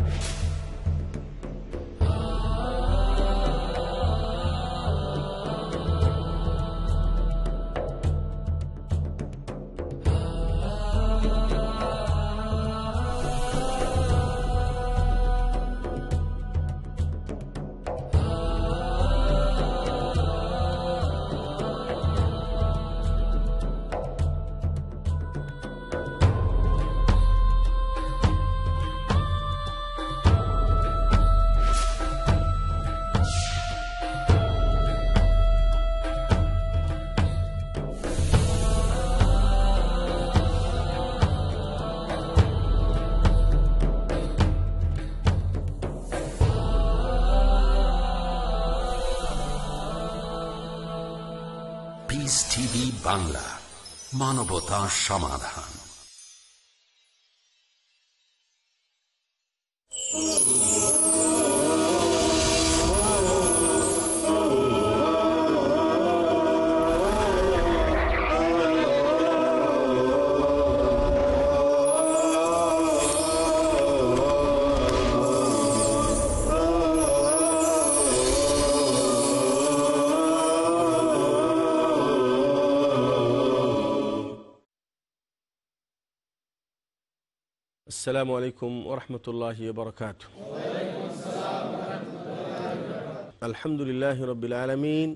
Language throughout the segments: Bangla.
you বাংলা মানবতা সমাধান আসসালামু আলাইকুম ওরহমতুল্লাহ বরকাত আলহামদুলিল্লাহ রবিল আলমিন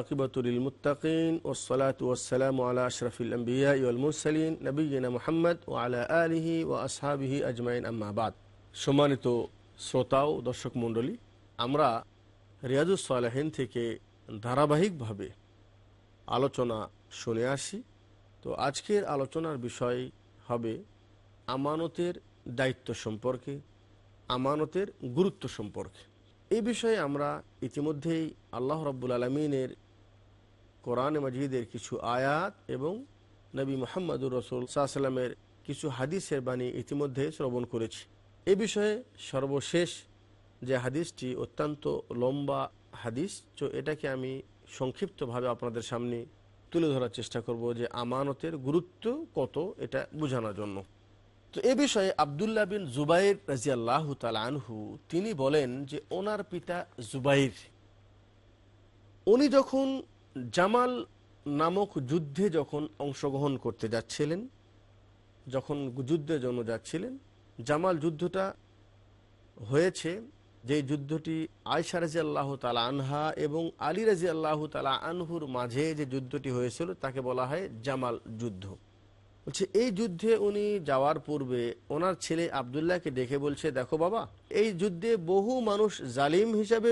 আকিবতুল মুতাকিন ওসলাত ওসালাম আলা আশরফুল আম্বিয়া ইউলমুরসালিন নবীনা মোহাম্মদ ও আলা আলহি ও আসহাবিহি আজমাইন আম্মাবাদ সম্মানিত শ্রোতা ও দর্শক মণ্ডলী আমরা রিয়াজুস সালাহিন থেকে ধারাবাহিকভাবে আলোচনা শুনে আসি তো আজকের আলোচনার বিষয় হবে আমানতের দায়িত্ব সম্পর্কে আমানতের গুরুত্ব সম্পর্কে এই বিষয়ে আমরা ইতিমধ্যেই আল্লাহ রব্বুল আলমিনের কোরআন মজিদের কিছু আয়াত এবং নবী মোহাম্মদুর রসুল সাহসাল্লামের কিছু হাদিসের বাণী ইতিমধ্যে শ্রবণ করেছি এ বিষয়ে সর্বশেষ যে হাদিসটি অত্যন্ত লম্বা হাদিস তো এটাকে আমি সংক্ষিপ্তভাবে আপনাদের সামনে তুলে ধরার চেষ্টা করব যে আমানতের গুরুত্ব কত এটা বোঝানোর জন্য তো এ বিষয়ে আবদুল্লাহ বিন জুবাইর রাজিয়াল্লাহ তালহু তিনি বলেন যে ওনার পিতা জুবাইর উনি যখন জামাল নামক যুদ্ধে যখন অংশগ্রহণ করতে যাচ্ছিলেন যখন যুদ্ধে জন্য যাচ্ছিলেন জামাল যুদ্ধটা হয়েছে যে যুদ্ধটি আয়সা রাজি আল্লাহ তালা আনহা এবং আলী রাজি আল্লাহ তালা আনহুর মাঝে যে যুদ্ধটি হয়েছিল তাকে বলা হয় জামাল যুদ্ধ বলছে এই যুদ্ধে উনি যাওয়ার পূর্বে ওনার ছেলে আবদুল্লাহকে ডেকে বলছে দেখো বাবা এই যুদ্ধে বহু মানুষ জালিম হিসাবে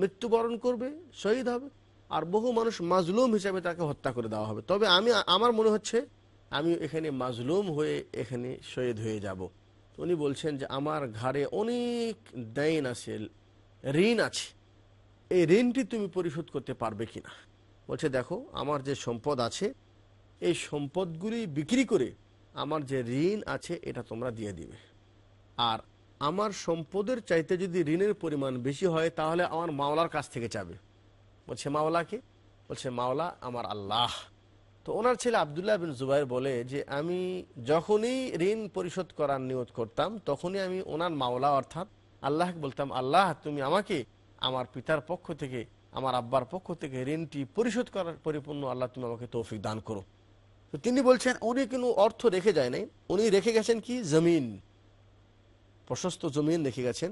মৃত্যুবরণ করবে শহীদ হবে আর বহু মানুষ মাজলুম হিসাবে তাকে হত্যা করে দেওয়া হবে তবে আমি আমার মনে হচ্ছে আমি এখানে মাজলুম হয়ে এখানে শহীদ হয়ে যাব উনি বলছেন যে আমার ঘাড়ে অনেক দেন আছে ঋণ আছে এই ঋণটি তুমি পরিশোধ করতে পারবে কিনা বলছে দেখো আমার যে সম্পদ আছে এই সম্পদগুলি বিক্রি করে আমার যে ঋণ আছে এটা তোমরা দিয়ে দিবে আর আমার সম্পদের চাইতে যদি ঋণের পরিমাণ বেশি হয় তাহলে আমার মাওলার কাছ থেকে যাবে বলছে মাওলাকে বলছে মাওলা আমার আল্লাহ তো ওনার ছেলে আবদুল্লাহ বিন জুবাইর বলে যে আমি যখনই ঋণ পরিশোধ করার নিয়ত করতাম তখনই আমি ওনার মাওলা অর্থাৎ আল্লাহকে বলতাম আল্লাহ তুমি আমাকে আমার পিতার পক্ষ থেকে আমার আব্বার পক্ষ থেকে ঋণটি পরিশোধ করার পরিপূর্ণ আল্লাহ তুমি আমাকে তৌফিক দান করো তো তিনি বলছেন উনি কোনো অর্থ রেখে যায় নাই উনি রেখে গেছেন কি জমিন প্রশস্ত জমিন রেখে গেছেন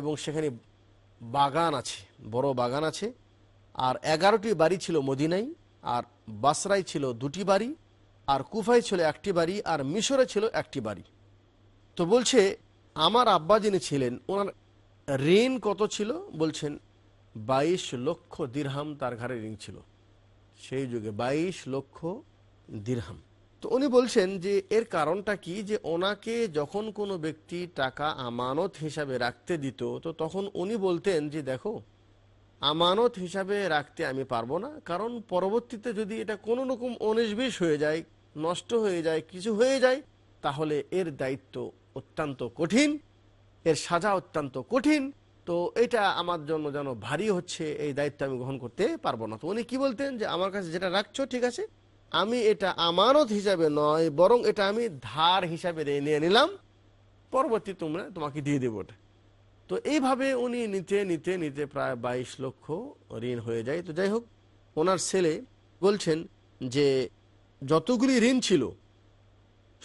এবং সেখানে বাগান আছে বড় বাগান আছে আর এগারোটি বাড়ি ছিল মদিনাই আর বাসরাই ছিল দুটি বাড়ি আর কুফাই ছিল একটি বাড়ি আর মিশরে ছিল একটি বাড়ি তো বলছে আমার আব্বা যিনি ছিলেন ওনার ঋণ কত ছিল বলছেন বাইশ লক্ষ দীর্হাম তার ঘরে ঋণ ছিল সেই যুগে বাইশ লক্ষ দিরহাম তো উনি বলছেন যে এর কারণটা কি যে ওনাকে যখন কোনো ব্যক্তি টাকা আমানত হিসাবে রাখতে দিত তো তখন উনি বলতেন যে দেখো আমানত হিসাবে রাখতে আমি পারবো না কারণ পরবর্তীতে যদি এটা কোনো রকম অনিশবিষ হয়ে যায় নষ্ট হয়ে যায় কিছু হয়ে যায় তাহলে এর দায়িত্ব অত্যন্ত কঠিন এর সাজা অত্যন্ত কঠিন তো এটা আমার জন্য যেন ভারী হচ্ছে এই দায়িত্ব আমি গ্রহণ করতে পারবো না তো উনি কি বলতেন যে আমার কাছে যেটা রাখছো ঠিক আছে আমি এটা আমানত হিসাবে নয় বরং এটা আমি ধার হিসাবে নিয়ে নিলাম পরবর্তী তোমরা তোমাকে দিয়ে দেবো ওটা তো এইভাবে উনি নিতে নিতে নিতে প্রায় ২২ লক্ষ ঋণ হয়ে যায় তো যাই হোক ওনার ছেলে বলছেন যে যতগুলি ঋণ ছিল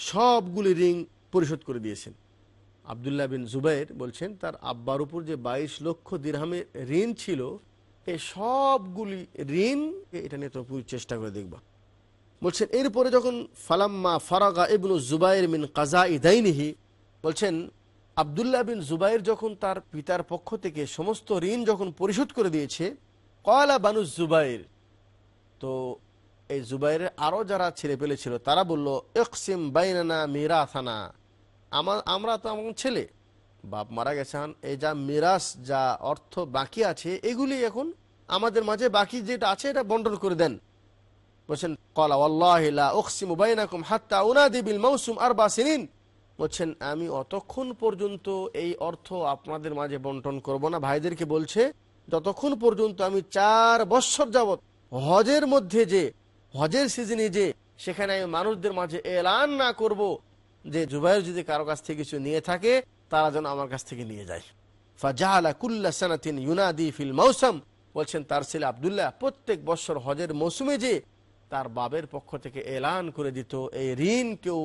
সবগুলি ঋণ পরিশোধ করে দিয়েছেন আবদুল্লাহ বিন জুবাইর বলছেন তার আব্বার উপর যে ২২ লক্ষ দীর্হামের ঋণ ছিল এ সবগুলি ঋণ এটা নিয়ে তো চেষ্টা করে দেখবা বলছেন এরপরে যখন ফালাম্মা ফারাগা এবনু জুবাইর মিন কাজা ইদাইনিহি বলছেন আবদুল্লাহ বিন জুবাইর যখন তার পিতার পক্ষ থেকে সমস্ত ঋণ যখন পরিশোধ করে দিয়েছে কয়লা বানু জুবাইর তো এই জুবাইরের আরও যারা ছেলে পেলে ছিল তারা বলল একসিম বাইনানা মিরা থানা আমার আমরা তো আমার ছেলে বাপ মারা গেছেন এই যা মিরাস যা অর্থ বাকি আছে এগুলি এখন আমাদের মাঝে বাকি যেটা আছে এটা বন্টন করে দেন বলছেন কলা হাত্তা উনাদি বিল মৌসুম আর বলছেন আমি অতক্ষণ পর্যন্ত এই অর্থ আপনাদের মাঝে বন্টন করব না ভাইদেরকে বলছে যতক্ষণ পর্যন্ত আমি চার বৎসর যাবৎ হজের মধ্যে যে হজের সিজনে যে সেখানে আমি মানুষদের মাঝে এলান না করব যে জুবাইর যদি কারো কাছ থেকে কিছু নিয়ে থাকে তারা যেন আমার কাছ থেকে নিয়ে যায় ফাজাহালা কুল্লা সানাতিন ইউনাদি ফিল মৌসম বলছেন তার ছেলে আবদুল্লাহ প্রত্যেক বছর হজের মৌসুমে যে তার বাবের পক্ষ থেকে এলান করে দিত এই ঋণ কেউ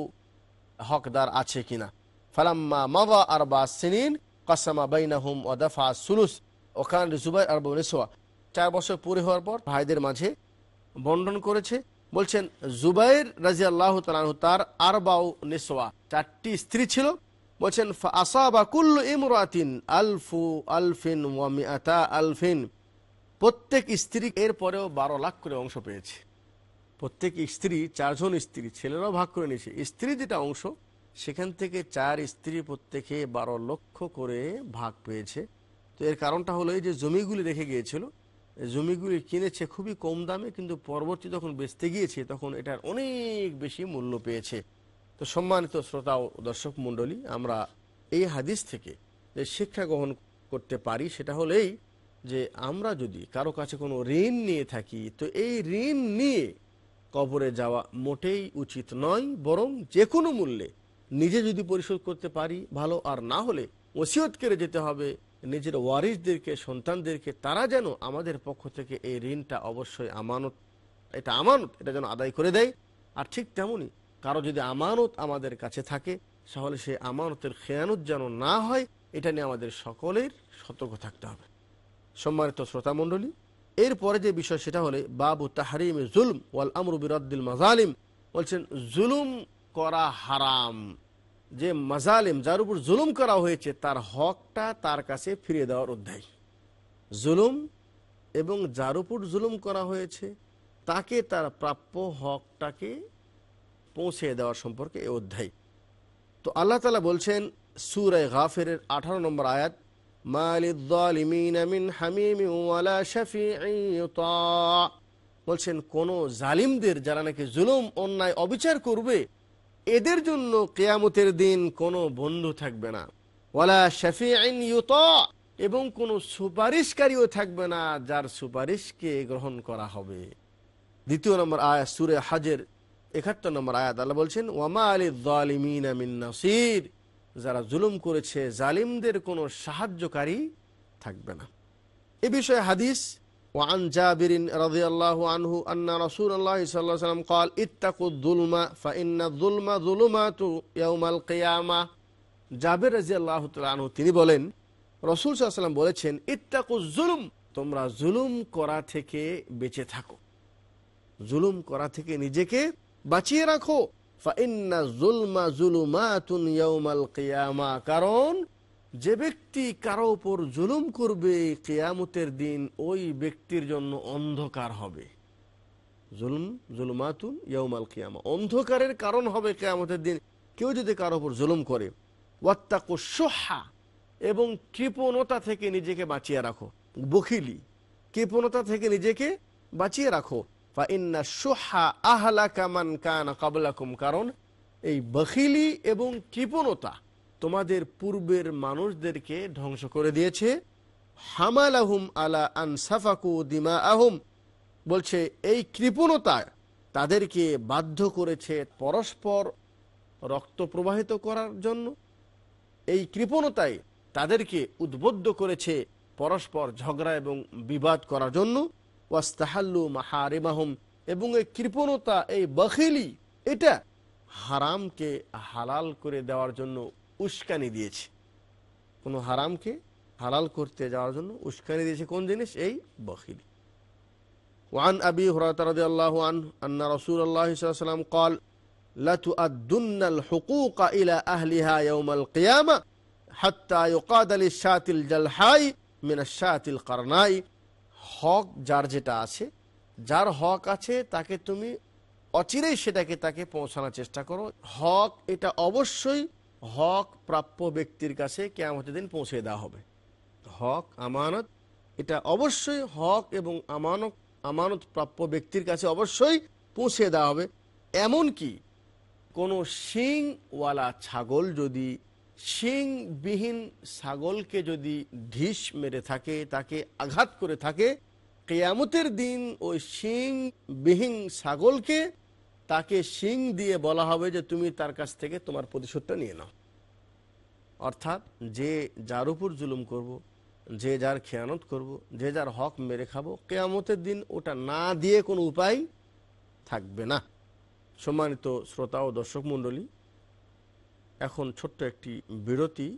হকদার আছে কিনা ফালাম্মা মাবা আর বা সিনিন কাসামা ও ওদাফা সুলুস ওখান জুবাই আর বনেসোয়া চার বছর পুরে হওয়ার পর ভাইদের মাঝে বন্টন করেছে বলছেন জুবাইর রাজিয়াল্লাহ আল্লাহ তার আরবাউ নেসোয়া চারটি স্ত্রী ছিল বলছেন আসাবা কুল্লু ইমরাতিন আলফু আলফিন ওয়ামিআতা আলফিন প্রত্যেক স্ত্রী এর পরেও বারো লাখ করে অংশ পেয়েছে প্রত্যেক স্ত্রী চারজন স্ত্রী ছেলেরাও ভাগ করে নিয়েছে স্ত্রী যেটা অংশ সেখান থেকে চার স্ত্রী প্রত্যেকে বারো লক্ষ করে ভাগ পেয়েছে তো এর কারণটা হলো এই যে জমিগুলি রেখে গিয়েছিল জমিগুলি কিনেছে খুবই কম দামে কিন্তু পরবর্তী যখন বেচতে গিয়েছে তখন এটার অনেক বেশি মূল্য পেয়েছে তো সম্মানিত শ্রোতা ও দর্শক মণ্ডলী আমরা এই হাদিস থেকে যে শিক্ষা গ্রহণ করতে পারি সেটা হলেই যে আমরা যদি কারো কাছে কোনো ঋণ নিয়ে থাকি তো এই ঋণ নিয়ে কবরে যাওয়া মোটেই উচিত নয় বরং যে কোনো মূল্যে নিজে যদি পরিশোধ করতে পারি ভালো আর না হলে ওসিয়ত করে যেতে হবে নিজের ওয়ারিসদেরকে সন্তানদেরকে তারা যেন আমাদের পক্ষ থেকে এই ঋণটা অবশ্যই আমানত এটা আমানত এটা যেন আদায় করে দেয় আর ঠিক তেমনই কারো যদি আমানত আমাদের কাছে থাকে তাহলে সেই আমানতের খেয়ানত যেন না হয় এটা নিয়ে আমাদের সকলের সতর্ক থাকতে হবে সম্মানিত শ্রোতামণ্ডলী এরপরে যে বিষয় সেটা হলে বাবু তাহারিম জুলম ওয়াল আমরু বিরদ্দিল মাজালিম বলছেন জুলুম করা হারাম যে মাজালিম যার উপর জুলুম করা হয়েছে তার হকটা তার কাছে ফিরিয়ে দেওয়ার অধ্যায় জুলুম এবং যার উপর জুলুম করা হয়েছে তাকে তার প্রাপ্য হকটাকে পৌঁছে দেওয়ার সম্পর্কে এ অধ্যায় তো আল্লাহ তালা বলছেন সুরায় গাফের আঠারো নম্বর আয়াত বলছেন কোন জালিমদের যারা নাকি জুলুম অন্যায় অবিচার করবে এদের জন্য কেয়ামতের দিন কোনো বন্ধু থাকবে না ওয়ালা শফি আইন এবং কোনো সুপারিশকারীও থাকবে না যার সুপারিশকে গ্রহণ করা হবে দ্বিতীয় নম্বর আয়াত সুরে হাজের একাত্তর নম্বর আয়াত আল্লাহ বলছেন ওয়ামা আলী দলিমিন নাসির যারা জুলুম করেছে জালিমদের কোনো সাহায্যকারী থাকবে না এ বিষয়ে হাদিস وعن جابر رضي الله عنه أن رسول الله صلى الله عليه وسلم قال اتقوا الظلم فإن الظلم ظلمات يوم القيامة আনহু তিনি বলেন রসুল সাল্লাম বলেছেন ইত্তাকু জুলুম তোমরা জুলুম করা থেকে বেঁচে থাকো জুলুম করা থেকে নিজেকে বাঁচিয়ে রাখো জুলমা জুলুমাতুন কারণ যে ব্যক্তি কারো উপর জুলুম করবে কেয়ামতের দিন ওই ব্যক্তির জন্য অন্ধকার হবে জুলুম জুলুমাতুন ইয়াউমাল কিয়ামা অন্ধকারের কারণ হবে কেয়ামতের দিন কেউ যদি কারো উপর জুলুম করে ওয়াত্তাকু সোহা এবং কৃপণতা থেকে নিজেকে বাঁচিয়ে রাখো বখিলি কৃপণতা থেকে নিজেকে বাঁচিয়ে রাখো ফাইন্না সোহা আহলা কামান কারণ এই বখিলি এবং কৃপণতা তোমাদের পূর্বের মানুষদেরকে ধ্বংস করে দিয়েছে হামাল আহুম আলা আনসাফাকু দিমা আহম বলছে এই কৃপণতা তাদেরকে বাধ্য করেছে পরস্পর রক্ত প্রবাহিত করার জন্য এই কৃপণতায় তাদেরকে উদ্বুদ্ধ করেছে পরস্পর ঝগড়া এবং বিবাদ করার জন্য ওয়াস্তাহাল্লু মাহারিমাহম এবং এই কৃপণতা এই বখিলি এটা হারামকে হালাল করে দেওয়ার জন্য উস্কানি দিয়েছে কোনো হারামকে হালাল করতে যাওয়ার জন্য উস্কানি দিয়েছে কোন জিনিস এই বখিলি وعن أبي هريرة رضي الله عنه أن رسول الله صلى الله عليه وسلم قال لتؤدن الحقوق إلى أهلها يوم القيامة حتى يقاد للشاة الجلحاء من الشاة القرناء হক যার যেটা আছে যার হক আছে তাকে তুমি অচিরেই সেটাকে তাকে পৌঁছানোর চেষ্টা করো হক এটা অবশ্যই হক প্রাপ্য ব্যক্তির কাছে কেমন দিন পৌঁছে দেওয়া হবে হক আমানত এটা অবশ্যই হক এবং আমানত আমানত প্রাপ্য ব্যক্তির কাছে অবশ্যই পৌঁছে দেওয়া হবে এমন কি কোনো শিংওয়ালা ছাগল যদি শিংবিহীন ছাগলকে যদি ঢিস মেরে থাকে তাকে আঘাত করে থাকে কেয়ামতের দিন ওই শিংবিহীন ছাগলকে তাকে শিং দিয়ে বলা হবে যে তুমি তার কাছ থেকে তোমার প্রতিশোধটা নিয়ে নাও অর্থাৎ যে যার উপর জুলুম করব। যে যার খেয়ানত করব। যে যার হক মেরে খাবো কেয়ামতের দিন ওটা না দিয়ে কোনো উপায় থাকবে না সম্মানিত শ্রোতা ও দর্শক মণ্ডলী এখন ছোট্ট একটি বিরতি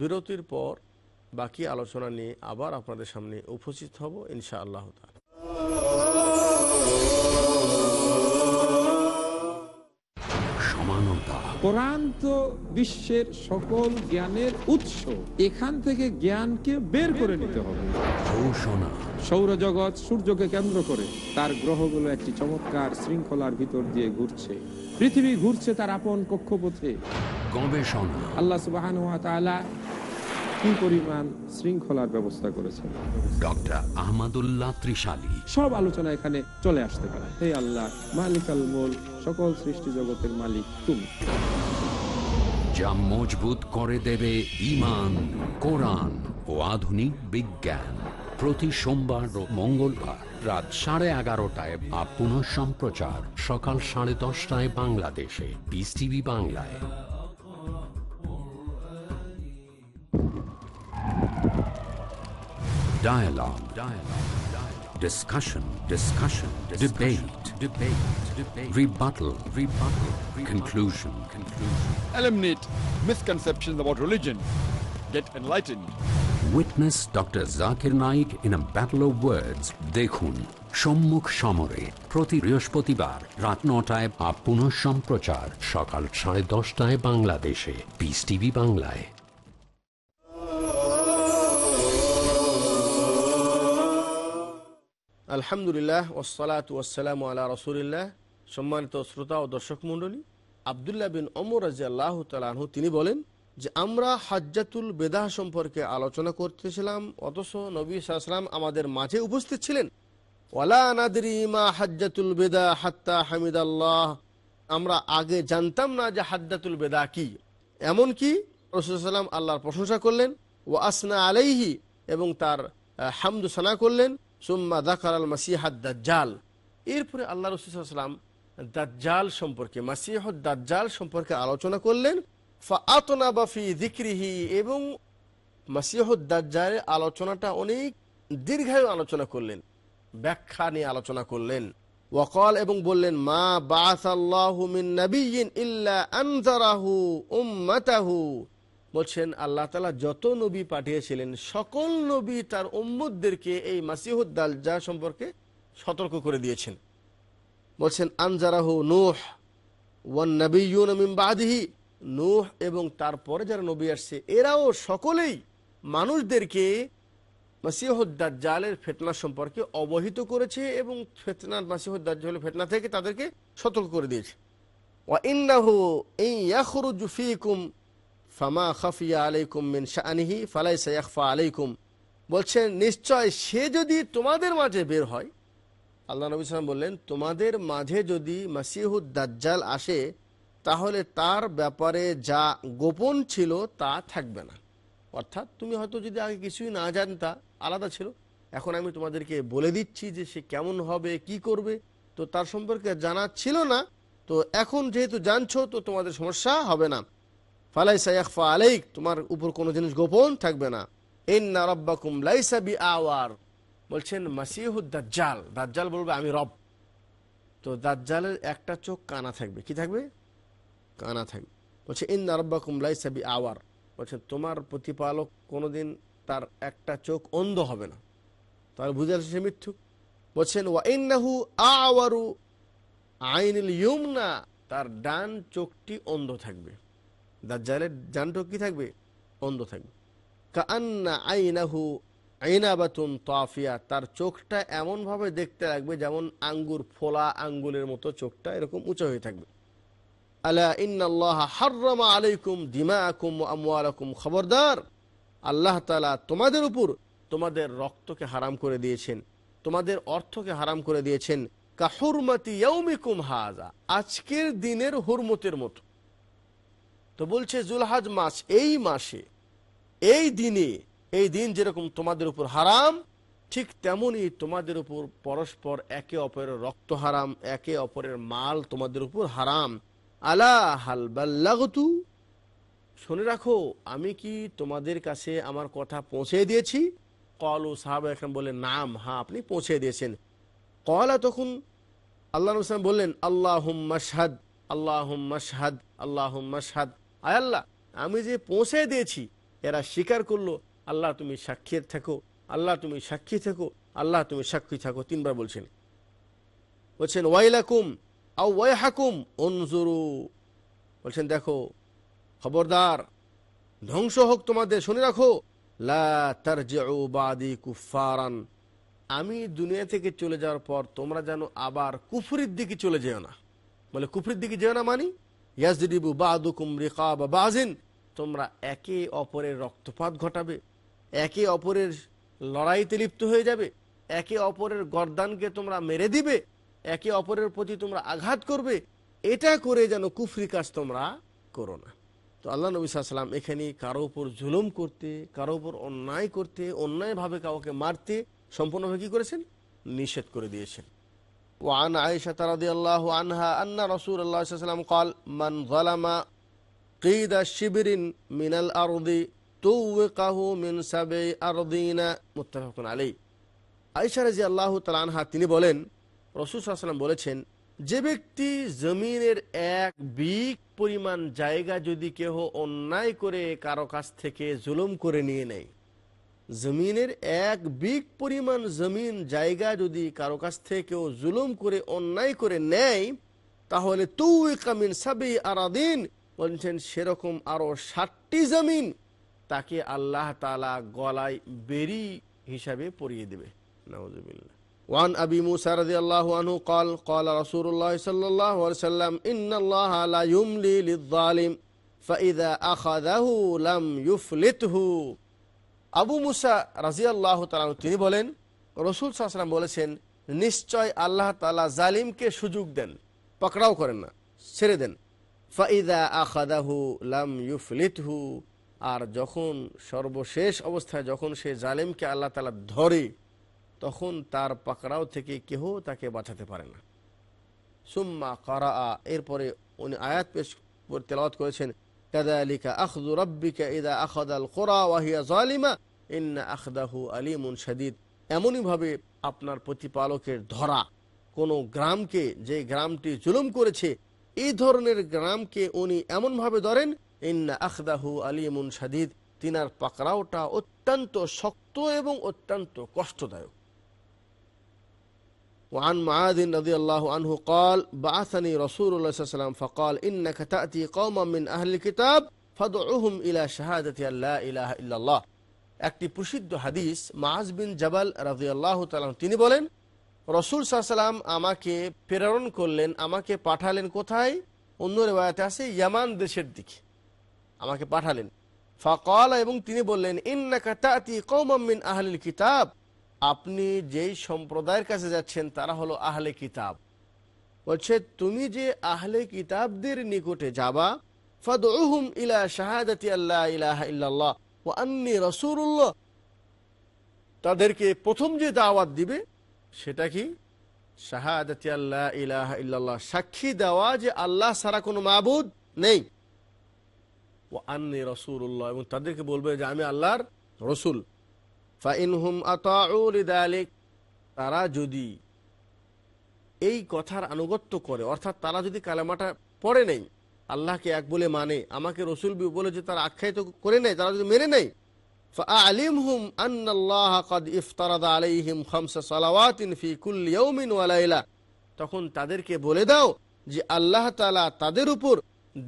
বিরতির পর বাকি আলোচনা নিয়ে আবার আপনাদের সামনে উপস্থিত হব ইনশা আল্লাহ বিশ্বের সকল জ্ঞানের উৎস এখান থেকে জ্ঞানকে বের করে নিতে হবে ঘোষণা সৌরজগৎ সূর্যকে কেন্দ্র করে তার গ্রহগুলো একটি চমৎকার শৃঙ্খলার ভিতর দিয়ে ঘুরছে পৃথিবী ঘুরছে তার আপন কক্ষপথে গবেষণা আল্লাহ সুবাহ কি পরিমাণ শৃঙ্খলার ব্যবস্থা করেছেন ডক্টর ত্রিশালী সব আলোচনা এখানে চলে আসতে পারে হে আল্লাহ মালিক সকল মালিক তুমি যা মজবুত করে দেবে ইমান কোরআন ও আধুনিক বিজ্ঞান প্রতি সোমবার ও মঙ্গলবার রাত সাড়ে এগারোটায় বা পুনঃ সম্প্রচার সকাল সাড়ে দশটায় বাংলাদেশে বিস টিভি বাংলায় Dialogue. Dialogue. Dialogue. Discussion. Discussion. Discussion. Debate. Debate. Debate. Rebuttal. Rebuttal. Conclusion. Conclusion. Eliminate misconceptions about religion. Get enlightened. Witness doctor Zakir Naik in a battle of words দেখুন সম্মুখ সমরে প্রতি বৃহস্পতিবার রাত নটায় বা পুনঃ সম্প্রচার সকাল সাড়ে দশটায় বাংলাদেশে পিস টিভি বাংলায় আলহামদুলিল্লাহ ওসলাত ওসালাম আল্লাহ রসুলিল্লাহ সম্মানিত শ্রোতা ও দর্শক মণ্ডলী আবদুল্লাহ বিন অমর রাজিয়াল্লাহ তালাহ তিনি বলেন যে আমরা হাজ্জাতুল বেদাহ সম্পর্কে আলোচনা করতেছিলাম অথচ নবী সাহসালাম আমাদের মাঝে উপস্থিত ছিলেন ওয়ালা নাদরি হাজ্জাতুল বেদা হাত্তা হামিদ আল্লাহ আমরা আগে জানতাম না যে হাজ্জাতুল বেদা কি এমনকি রসুলাম আল্লাহর প্রশংসা করলেন ও আসনা আলাইহি এবং তার হামদুসানা করলেন সুম্মা দাকার আল মাসিহাদ দাজ্জাল এরপরে আল্লাহ রসুলাম দাজ্জাল সম্পর্কে মাসিহদ দাজ্জাল সম্পর্কে আলোচনা করলেন ফাতনা বাফি দিক্রিহি এবং মাসিহুদ্দাজ্জারের আলোচনাটা অনেক দীর্ঘায়ু আলোচনা করলেন ব্যাখ্যা নিয়ে আলোচনা করলেন ওয়াকল এবং বললেন মা বাহু বলছেন আল্লাহ তালা যত নবী পাঠিয়েছিলেন সকল নবী তার উম্মুদদেরকে এই মাসিহুদ্দালজা সম্পর্কে সতর্ক করে দিয়েছেন বলছেন আনজারাহু নোহ ওয়ান নবী বাদহি নূহ এবং তারপরে যারা নবী আসছে এরাও সকলেই মানুষদেরকে মাসিহদ্দাজ্জালের ফেতনা সম্পর্কে অবহিত করেছে এবং ফেতনা মাসিহদ্দাজ্জাল ফেতনা থেকে তাদেরকে সতর্ক করে দিয়েছে ওয়াইন্নাহু ইয়াখরুজু ফিকুম ফামা খাফিয়া আলাইকুম মিন শাআনিহি ফালাইসা ইয়াখফা আলাইকুম বলছেন নিশ্চয় সে যদি তোমাদের মাঝে বের হয় আল্লাহ নবী সাল্লাম বললেন তোমাদের মাঝে যদি মাসিহুদ দাজ্জাল আসে তাহলে তার ব্যাপারে যা গোপন ছিল তা থাকবে না অর্থাৎ তুমি হয়তো যদি আগে কিছুই না জানতা আলাদা ছিল এখন আমি তোমাদেরকে বলে দিচ্ছি যে সে কেমন হবে কি করবে তো তার সম্পর্কে জানা ছিল না তো এখন যেহেতু জানছো তো তোমাদের সমস্যা হবে না ফালাই সাইয়াকফা আলাইক তোমার উপর কোনো জিনিস গোপন থাকবে না এন্না রব্বাকুম লাইসা বি আওয়ার বলছেন মাসিহুদ দাজ্জাল দাজ্জাল বলবে আমি রব তো দাজ্জালের একটা চোখ কানা থাকবে কি থাকবে কানা থাকবে বলছে ইন আরব্বা কুমলাই সাবি আওয়ার বলছে তোমার প্রতিপালক কোনোদিন তার একটা চোখ অন্ধ হবে না তাহলে বুঝে আসছে সে মৃত্যু বলছেন ইন্নাহু আওয়ারু আইনিল ইউমনা তার ডান চোখটি অন্ধ থাকবে দাজ্জালের ডান চোখ কী থাকবে অন্ধ থাকবে কান্না আইনাহু আইনাবাতুন তাফিয়া তার চোখটা এমনভাবে দেখতে লাগবে যেমন আঙ্গুর ফোলা আঙ্গুলের মতো চোখটা এরকম উঁচা হয়ে থাকবে আলা ইন্নাল্লাহ হার্রমা আলাইকুম দিমা আকুম আকুম খবরদার আল্লাহ তালা তোমাদের উপর তোমাদের রক্তকে হারাম করে দিয়েছেন তোমাদের অর্থকে হারাম করে দিয়েছেন কা হুরমতি হাজা আজকের দিনের হুরমতের মতো তো বলছে জুলহাজ মাস এই মাসে এই দিনে এই দিন যেরকম তোমাদের উপর হারাম ঠিক তেমনই তোমাদের উপর পরস্পর একে অপরের রক্ত হারাম একে অপরের মাল তোমাদের উপর হারাম আলা হাল শুনে রাখো আমি কি তোমাদের কাছে আমার কথা পৌঁছে দিয়েছি কল ও সাহাব এখন বলে নাম হা আপনি পৌঁছে দিয়েছেন কলা তখন আল্লাহ রুসলাম বললেন আল্লাহ মাসহাদ আল্লাহ মাসহাদ আল্লাহ মাসহাদ আয় আল্লাহ আমি যে পৌঁছে দিয়েছি এরা স্বীকার করলো আল্লাহ তুমি সাক্ষী থাকো আল্লাহ তুমি সাক্ষী থাকো আল্লাহ তুমি সাক্ষী থাকো তিনবার বলছেন বলছেন ওয়াইলাকুম ওয়ে হাকুম অনজুরু বলছেন দেখো খবরদার ধ্বংস হোক তোমাদের শুনে রাখো কুফারান আমি দুনিয়া থেকে চলে যাওয়ার পর তোমরা যেন আবার কুফুরির দিকে চলে যেও না বলে কুফুরির দিকে যেও না মানি ইয়াজরিবু বাদুকুম রেকা বা বাজিন তোমরা একে অপরের রক্তপাত ঘটাবে একে অপরের লড়াইতে লিপ্ত হয়ে যাবে একে অপরের গরদানকে তোমরা মেরে দিবে একে অপরের প্রতি তোমরা আঘাত করবে এটা করে যেন কুফরি কাজ তোমরা করো না তো আল্লাহ নবী সাল্লাম এখানে কারো উপর জুলুম করতে কারো উপর অন্যায় করতে অন্যায়ভাবে কাউকে মারতে সম্পূর্ণভাবে কী করেছেন নিষেধ করে দিয়েছেন وعن عائشة رضي الله عنها أن رسول الله صلى الله عليه وسلم قال من ظلم قيد الشبر من الأرض توقه মিন সাবে أرضين متفق আলী عائشة رضي الله تعالى عنها তিনি বলেন রসুলাম বলেছেন যে ব্যক্তি জমিনের এক বিগ পরিমাণ জায়গা যদি কেহ অন্যায় করে কারো কাছ থেকে জুলুম করে নিয়ে নেয় জমিনের এক বিক পরিমাণ জমিন জায়গা যদি কারো কাছ থেকে কেউ জুলুম করে অন্যায় করে নেয় তাহলে তুই কামিন সাবি আরাদিন বলছেন সেরকম আরও ষাটটি জমিন তাকে আল্লাহ তালা গলায় বেরি হিসাবে পরিয়ে দেবে নওয়াজ وعن أبي موسى رضي الله عنه قال قال رسول الله صلى الله عليه وسلم إن الله لا يملي للظالم فإذا أخذه لم يفلته আবু মুসা রাজি আল্লাহ তালু তিনি বলেন রসুল সাহসালাম বলেছেন নিশ্চয় আল্লাহ তালা জালিমকে সুযোগ দেন পকড়াও করেন না ছেড়ে দেন ফাইদা আখাদাহু লাম ইউফলিতহু আর যখন সর্বশেষ অবস্থায় যখন সে জালিমকে আল্লাহ তালা ধরে তখন তার পাকড়াও থেকে কেহ তাকে বাঁচাতে পারে না সুম্মা করা এরপরে উনি আয়াত পেশ তেলাওয়াত করেছেন কাদালিকা আখদু রব্বিকা ইদা আখদ আল কোরা ওয়াহিয়া জালিমা ইন্না আখদাহু আলিমুন সাদিদ এমনইভাবে আপনার প্রতিপালকের ধরা কোনো গ্রামকে যে গ্রামটি জুলুম করেছে এই ধরনের গ্রামকে উনি এমনভাবে ধরেন ইন্না আখদাহু আলিমুন সাদিদ তিনার পাকড়াওটা অত্যন্ত শক্ত এবং অত্যন্ত কষ্টদায়ক وعن معاذ رضي الله عنه قال بعثني رسول الله صلى الله عليه وسلم فقال إنك تأتي قوما من أهل الكتاب فادعوهم إلى شهادة أن لا إله إلا الله একটি প্রসিদ্ধ হাদিস মাজ বিন জাবাল রাজিয়াল্লাহ তালাম তিনি বলেন রসুল সাহসাল্লাম আমাকে প্রেরণ করলেন আমাকে পাঠালেন কোথায় অন্য রেবায়াতে আছে ইয়ামান দেশের দিকে আমাকে পাঠালেন ফাকল এবং তিনি বললেন ইন্নাকা তাতি কৌমাম্মিন আহলিল কিতাব আপনি যেই সম্প্রদায়ের কাছে যাচ্ছেন তারা হলো আহলে কিতাব বলছে তুমি যে আহলে কিতাবদের নিকটে যাবা ফদহুম ইলা শাহাদাতি আল্লাহ ইলাহ ইল্লাল্লাহ ও আন্নি রসুল্লাহ তাদেরকে প্রথম যে দাওয়াত দিবে সেটা কি শাহাদাতি আল্লাহ ইলাহ ইল্লাল্লাহ সাক্ষী দেওয়া যে আল্লাহ সারা কোনো মাবুদ নেই ও আন্নি রসুল্লাহ এবং তাদেরকে বলবে যে আমি আল্লাহর রসুল ফাইনহুম আতাউলিদালিক তারা যদি এই কথার আনুগত্য করে অর্থাৎ তারা যদি কালেমাটা পড়ে নেই আল্লাহকে এক বলে মানে আমাকে রসুল বলে যে তারা আখ্যায়িত করে নেয় তারা যদি মেনে নেয় তখন তাদেরকে বলে দাও যে আল্লাহ তাদের উপর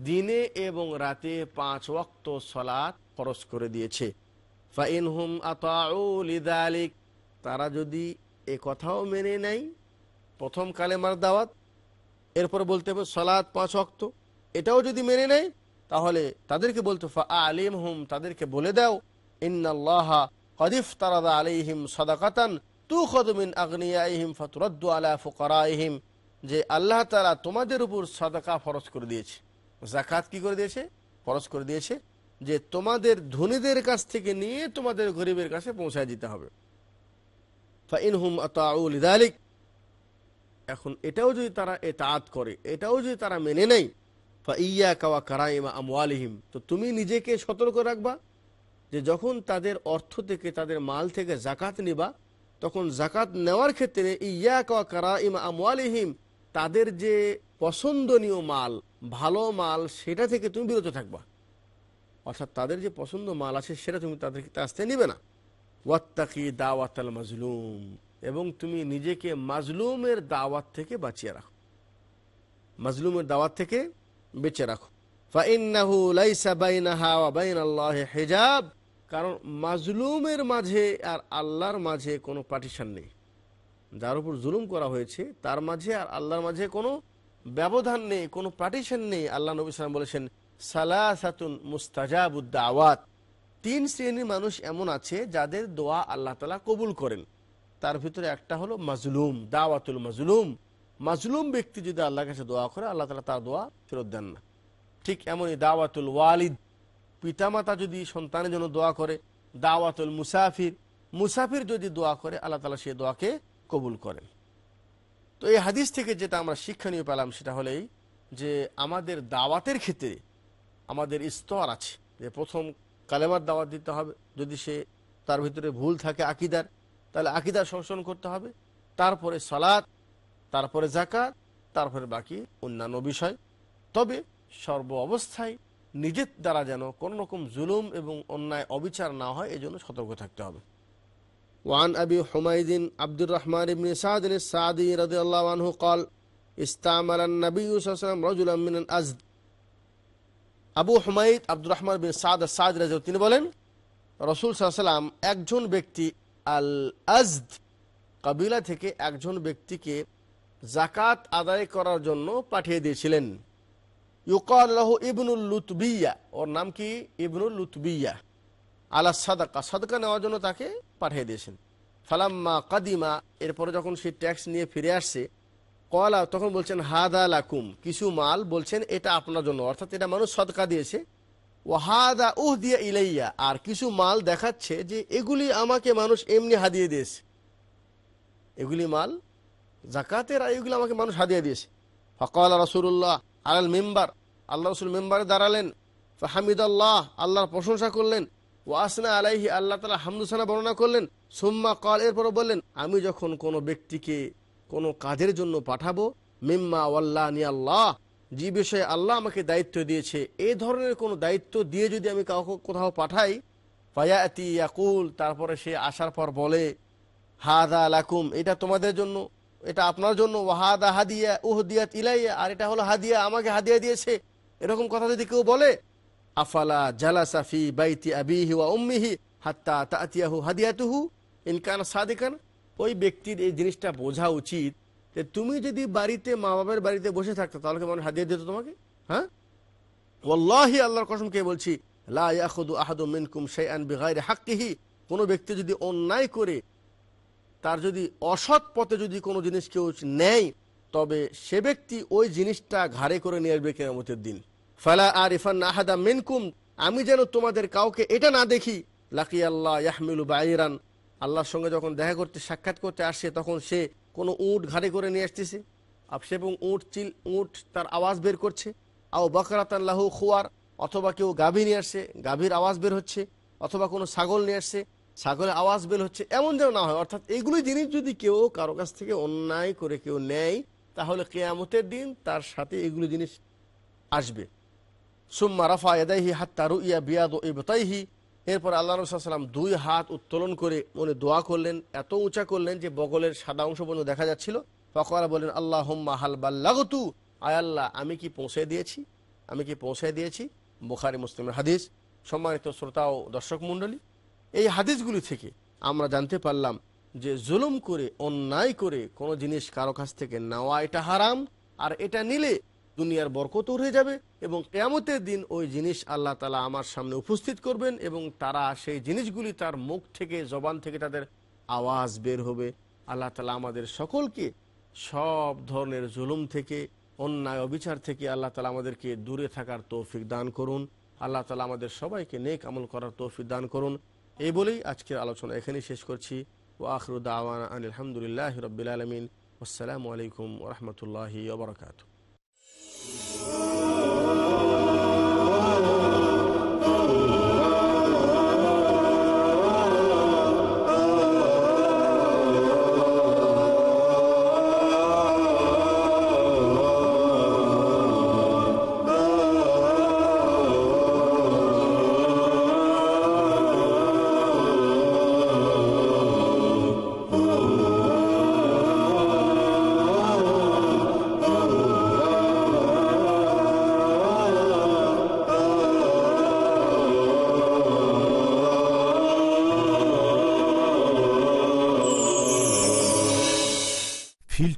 দিনে এবং রাতে পাঁচ ওয়াক্ত সলাৎ খরচ করে দিয়েছে ফাইনহুম তারা যদি এ কথাও মেনে নেয় প্রথম কালেমার দাওয়াত এরপর বলতে হবে সলাদ পাঁচ অক্ত এটাও যদি মেনে নেয় তাহলে তাদেরকে বলতে ফা আলিম হুম তাদেরকে বলে দাও তারাদা আলিহিম সদাকাতান তু খদমিন আলা যে আল্লাহ তারা তোমাদের উপর সাদাকা ফরস করে দিয়েছে জাকাত কি করে দিয়েছে ফরস করে দিয়েছে যে তোমাদের ধনীদের কাছ থেকে নিয়ে তোমাদের গরিবের কাছে পৌঁছায় দিতে হবে এখন এটাও যদি তারা এতাত করে এটাও যদি তারা মেনে নেয় ফা ইয়া কাওয়া তো তুমি নিজেকে সতর্ক রাখবা যে যখন তাদের অর্থ থেকে তাদের মাল থেকে জাকাত নিবা তখন জাকাত নেওয়ার ক্ষেত্রে ইয়া কাওয়া কারাইমা আমিহিম তাদের যে পছন্দনীয় মাল ভালো মাল সেটা থেকে তুমি বিরত থাকবা অর্থাৎ তাদের যে পছন্দ মাল আছে সেটা তুমি তাদের আসতে নিবে না ওয়াত্তাকি দাওয়াতাল মাজলুম এবং তুমি নিজেকে মাজলুমের দাওয়াত থেকে বাঁচিয়ে রাখো মাজলুমের দাওয়াত থেকে বেঁচে রাখো ফাইন্নাহু কারণ মাজলুমের মাঝে আর আল্লাহর মাঝে কোনো পার্টিশন নেই যার উপর জুলুম করা হয়েছে তার মাঝে আর আল্লাহর মাঝে কোনো ব্যবধান নেই কোনো পার্টিশন নেই আল্লাহ নবী সালাম বলেছেন সালাসাতুন মুস্তাজাবুদ্দাওয়াত তিন শ্রেণীর মানুষ এমন আছে যাদের দোয়া আল্লাহ তালা কবুল করেন তার ভিতরে একটা হলো মাজলুম দাওয়াতুল মাজলুম মাজলুম ব্যক্তি যদি আল্লাহ কাছে দোয়া করে আল্লাহ তালা তার দোয়া ফেরত দেন না ঠিক এমনই দাওয়াতুল ওয়ালিদ পিতামাতা যদি সন্তানের জন্য দোয়া করে দাওয়াতুল মুসাফির মুসাফির যদি দোয়া করে আল্লাহ তালা সে দোয়াকে কবুল করেন তো এই হাদিস থেকে যেটা আমরা শিক্ষণীয় পেলাম সেটা হলেই যে আমাদের দাওয়াতের ক্ষেত্রে আমাদের স্তর আছে যে প্রথম কালেমার দাওয়াত দিতে হবে যদি সে তার ভিতরে ভুল থাকে আকিদার তাহলে আকিদার সংশোধন করতে হবে তারপরে সলাদ তারপরে জাকাত তারপরে বাকি অন্যান্য বিষয় তবে সর্ব অবস্থায় নিজের দ্বারা যেন কোনো রকম জুলুম এবং অন্যায় অবিচার না হয় এজন্য সতর্ক থাকতে হবে وعن أبي حميد عبد الرحمن بن سعد السعدي رضي الله عنه قال استعمل النبي صلى الله عليه وسلم رجلا من الأزد আবু হুমায়িদ আব্দুর রহমান বিন সাদ সাদ রাজ তিনি বলেন রসুল সাল্লাম একজন ব্যক্তি আল আজদ কাবিলা থেকে একজন ব্যক্তিকে জাকাত আদায় করার জন্য পাঠিয়ে দিয়েছিলেন ইউকাল্লাহ ইবনুল লুতবিয়া ওর নাম কি ইবনুল লুতবিয়া আলা সাদাকা সাদকা নেওয়ার জন্য তাকে পাঠিয়ে দিয়েছেন ফালাম্মা কাদিমা এরপরে যখন সে ট্যাক্স নিয়ে ফিরে আসছে কলা তখন বলছেন হাদা লাকুম কিছু মাল বলছেন এটা আপনার জন্য অর্থাৎ এটা মানুষ সদকা দিয়েছে ও হাদা উহ দিয়া ইলাইয়া আর কিছু মাল দেখাচ্ছে যে এগুলি আমাকে মানুষ এমনি হাদিয়ে দিয়েছে এগুলি মাল জাকাতের আর এগুলি আমাকে মানুষ হাদিয়ে দিয়েছে ফকাল রসুল্লাহ আলাল মেম্বার আল্লাহ রসুল মেম্বারে দাঁড়ালেন হামিদাল্লাহ আল্লাহর প্রশংসা করলেন ওয়াসনা আলাইহি আল্লাহ তালা হামদুসানা বর্ণনা করলেন সুম্মা কল এরপর বললেন আমি যখন কোনো ব্যক্তিকে কোনো কাজের জন্য পাঠাবো মিম্মা ওয়াল্লা নিয়াল্লাহ আল্লাহ যে বিষয়ে আল্লাহ আমাকে দায়িত্ব দিয়েছে এই ধরনের কোনো দায়িত্ব দিয়ে যদি আমি কাউকে কোথাও পাঠাই ফায়াতি ইয়াকুল তারপরে সে আসার পর বলে হাদা লাকুম এটা তোমাদের জন্য এটা আপনার জন্য ওয়াহাদা হাদিয়া উহ দিয়াত ইলাইয়া আর এটা হলো হাদিয়া আমাকে হাদিয়া দিয়েছে এরকম কথা যদি কেউ বলে আফালা জালাসাফি বাইতি আবিহি ওয়া উম্মিহি হাত্তা তাতিয়াহু হাদিয়াতুহু ইনকান সাদিকান ওই ব্যক্তির এই জিনিসটা বোঝা উচিত যে তুমি যদি বাড়িতে মা বাবার বাড়িতে বসে থাকতো তাহলে মানুষ হাতিয়ে দিত তোমাকে হ্যাঁ ওল্লাহি আল্লাহর কসমকে বলছি লাখুদু আন কোনো ব্যক্তি যদি অন্যায় করে তার যদি অসৎ পথে যদি কোনো জিনিস কেউ নেয় তবে সে ব্যক্তি ওই জিনিসটা ঘাড়ে করে নিয়ে আসবে কেমতের দিন ফালা আর ইফান আহাদা মিনকুম আমি যেন তোমাদের কাউকে এটা না দেখি লাকি আল্লাহ ইয়াহমিল বাইরান আল্লাহর সঙ্গে যখন দেখা করতে সাক্ষাৎ করতে আসছে তখন সে কোনো উঁট ঘাড়ে করে নিয়ে আসতেছে আর সে এবং উঁট চিল উঁট তার আওয়াজ বের করছে আও বকরাতাল্লাহু খোয়ার অথবা কেউ গাভী নিয়ে আসছে গাভীর আওয়াজ বের হচ্ছে অথবা কোনো ছাগল নিয়ে আসছে ছাগলের আওয়াজ বের হচ্ছে এমন যেন না হয় অর্থাৎ এগুলি জিনিস যদি কেউ কারো কাছ থেকে অন্যায় করে কেউ নেয় তাহলে কেয়ামতের দিন তার সাথে এগুলি জিনিস আসবে সুম্মা রাফা এদাইহি হাত্তারু ইয়া বিয়াদ ইবতাইহি এরপর আল্লাহ রসুলাম দুই হাত উত্তোলন করে মনে দোয়া করলেন এত উঁচা করলেন যে বগলের সাদা অংশ পর্যন্ত দেখা যাচ্ছিল ফকরা বললেন আল্লাহ হোম্মা হাল বাল্লাগতু আয় আল্লাহ আমি কি পৌঁছে দিয়েছি আমি কি পৌঁছে দিয়েছি বুখারি মুসলিমের হাদিস সম্মানিত শ্রোতা ও দর্শক মণ্ডলী এই হাদিসগুলি থেকে আমরা জানতে পারলাম যে জুলুম করে অন্যায় করে কোনো জিনিস কারো কাছ থেকে নেওয়া এটা হারাম আর এটা নিলে দুনিয়ার বরকত উড়ে যাবে এবং কেয়ামতের দিন ওই জিনিস আল্লাহ তালা আমার সামনে উপস্থিত করবেন এবং তারা সেই জিনিসগুলি তার মুখ থেকে জবান থেকে তাদের আওয়াজ বের হবে আল্লাহ তালা আমাদের সকলকে সব ধরনের জুলুম থেকে অন্যায় অবিচার থেকে আল্লাহ তালা আমাদেরকে দূরে থাকার তৌফিক দান করুন আল্লাহ তালা আমাদের সবাইকে নেক আমল করার তৌফিক দান করুন এই বলেই আজকের আলোচনা এখানেই শেষ করছি ও আখরুদ্দাওয়ান আলহামদুলিল্লাহ রবিলাম আসসালামু আলাইকুম রহমতুল্লাহি ওবরাকাতু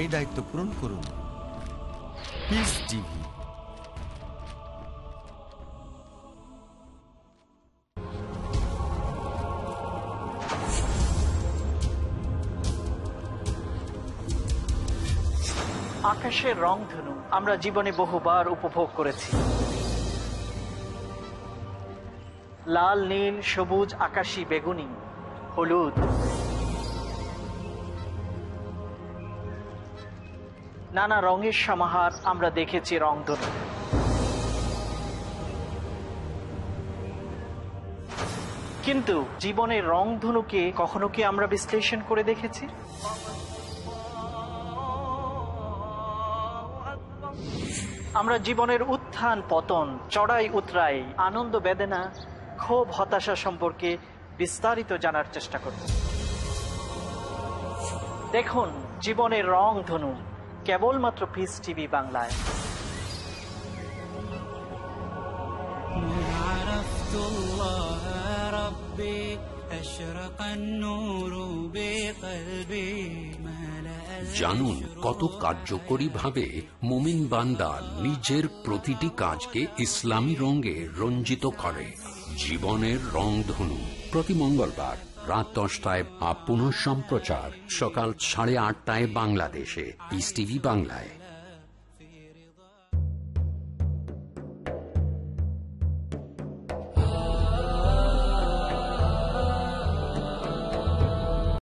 এই দায়িত্ব পূরণ করুন আকাশের রং ধনু আমরা জীবনে বহুবার উপভোগ করেছি লাল নীল সবুজ আকাশি বেগুনি হলুদ নানা রঙের সমাহার আমরা দেখেছি রংধনু কিন্তু জীবনের রংধনুকে কখনো কি আমরা বিশ্লেষণ করে দেখেছি আমরা জীবনের উত্থান পতন চড়াই উতরাই আনন্দ বেদনা ক্ষোভ হতাশা সম্পর্কে বিস্তারিত জানার চেষ্টা করব দেখুন জীবনের রং ধনু কেবলমাত্র পিস টিভি বাংলায় জানুন কত কার্যকরী ভাবে মোমিন বান্দা নিজের প্রতিটি কাজকে ইসলামী রঙে রঞ্জিত করে জীবনের রংধনু প্রতি মঙ্গলবার রাত দশটায় আপ পুনঃ সম্প্রচার সকাল সাড়ে আটটায় বাংলাদেশে ইস টিভি বাংলায়